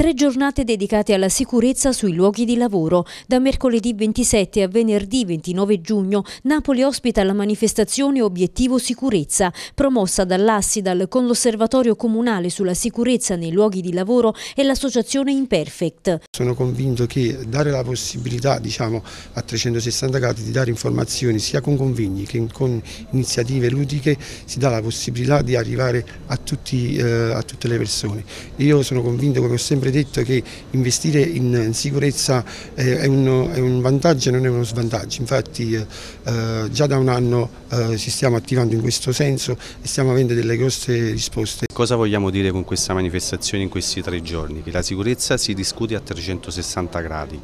Tre giornate dedicate alla sicurezza sui luoghi di lavoro. Da mercoledì 27 a venerdì 29 giugno Napoli ospita la manifestazione Obiettivo Sicurezza, promossa dall'Assidal con l'Osservatorio Comunale sulla sicurezza nei luoghi di lavoro e l'associazione Imperfect. Sono convinto che dare la possibilità diciamo, a 360 gradi di dare informazioni sia con convegni che con iniziative ludiche si dà la possibilità di arrivare a, tutti, eh, a tutte le persone. Io sono convinto, come ho sempre sempre detto che investire in sicurezza eh, è, un, è un vantaggio e non è uno svantaggio, infatti eh, eh già da un anno eh, ci stiamo attivando in questo senso e stiamo avendo delle grosse risposte. Cosa vogliamo dire con questa manifestazione in questi tre giorni? Che la sicurezza si discute a 360 gradi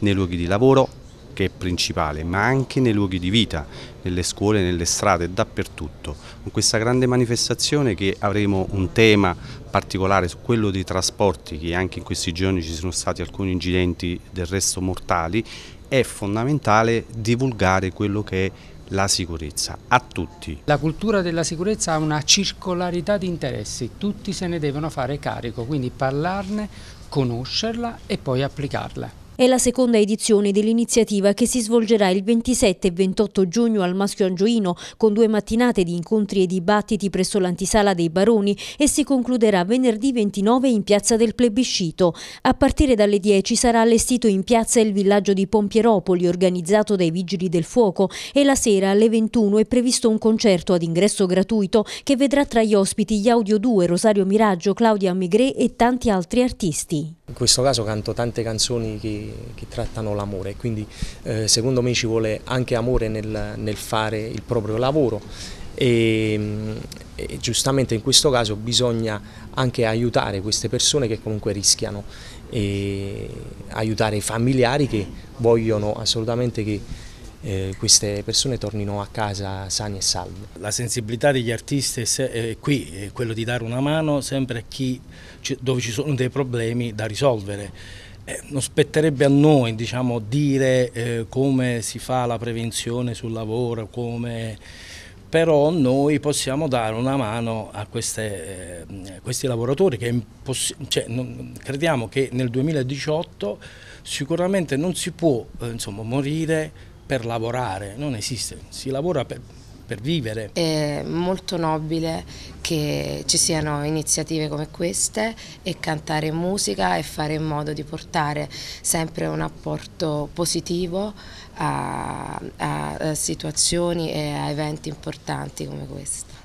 nei luoghi di lavoro, che è principale, ma anche nei luoghi di vita, nelle scuole, nelle strade, dappertutto. Con questa grande manifestazione che avremo un tema particolare su quello dei trasporti, che anche in questi giorni ci sono stati alcuni incidenti del resto mortali, è fondamentale divulgare quello che è la sicurezza a tutti. La cultura della sicurezza ha una circolarità di interessi, tutti se ne devono fare carico, quindi parlarne, conoscerla e poi applicarla. È la seconda edizione dell'iniziativa che si svolgerà il 27 e 28 giugno al Maschio Angioino con due mattinate di incontri e dibattiti presso l'antisala dei Baroni e si concluderà venerdì 29 in piazza del Plebiscito. A partire dalle 10 sarà allestito in piazza il villaggio di Pompieropoli organizzato dai Vigili del Fuoco e la sera alle 21 è previsto un concerto ad ingresso gratuito che vedrà tra gli ospiti gli Audio 2, Rosario Miraggio, Claudia Migré e tanti altri artisti. In questo caso canto tante canzoni che che, trattano l'amore, quindi eh, secondo me ci vuole anche amore nel, nel fare il proprio lavoro e, mm, e, giustamente in questo caso bisogna anche aiutare queste persone che comunque rischiano e aiutare i familiari che vogliono assolutamente che eh, queste persone tornino a casa sani e salve. La sensibilità degli artisti è, eh, qui, è quello di dare una mano sempre a chi dove ci sono dei problemi da risolvere eh, non spetterebbe a noi diciamo, dire eh, come si fa la prevenzione sul lavoro, come... però noi possiamo dare una mano a, queste, eh, a questi lavoratori che cioè, non, crediamo che nel 2018 sicuramente non si può eh, insomma, morire per lavorare, non esiste, si lavora per, per vivere. È molto nobile che ci siano iniziative come queste e cantare musica e fare in modo di portare sempre un apporto positivo a, a situazioni e a eventi importanti come questo.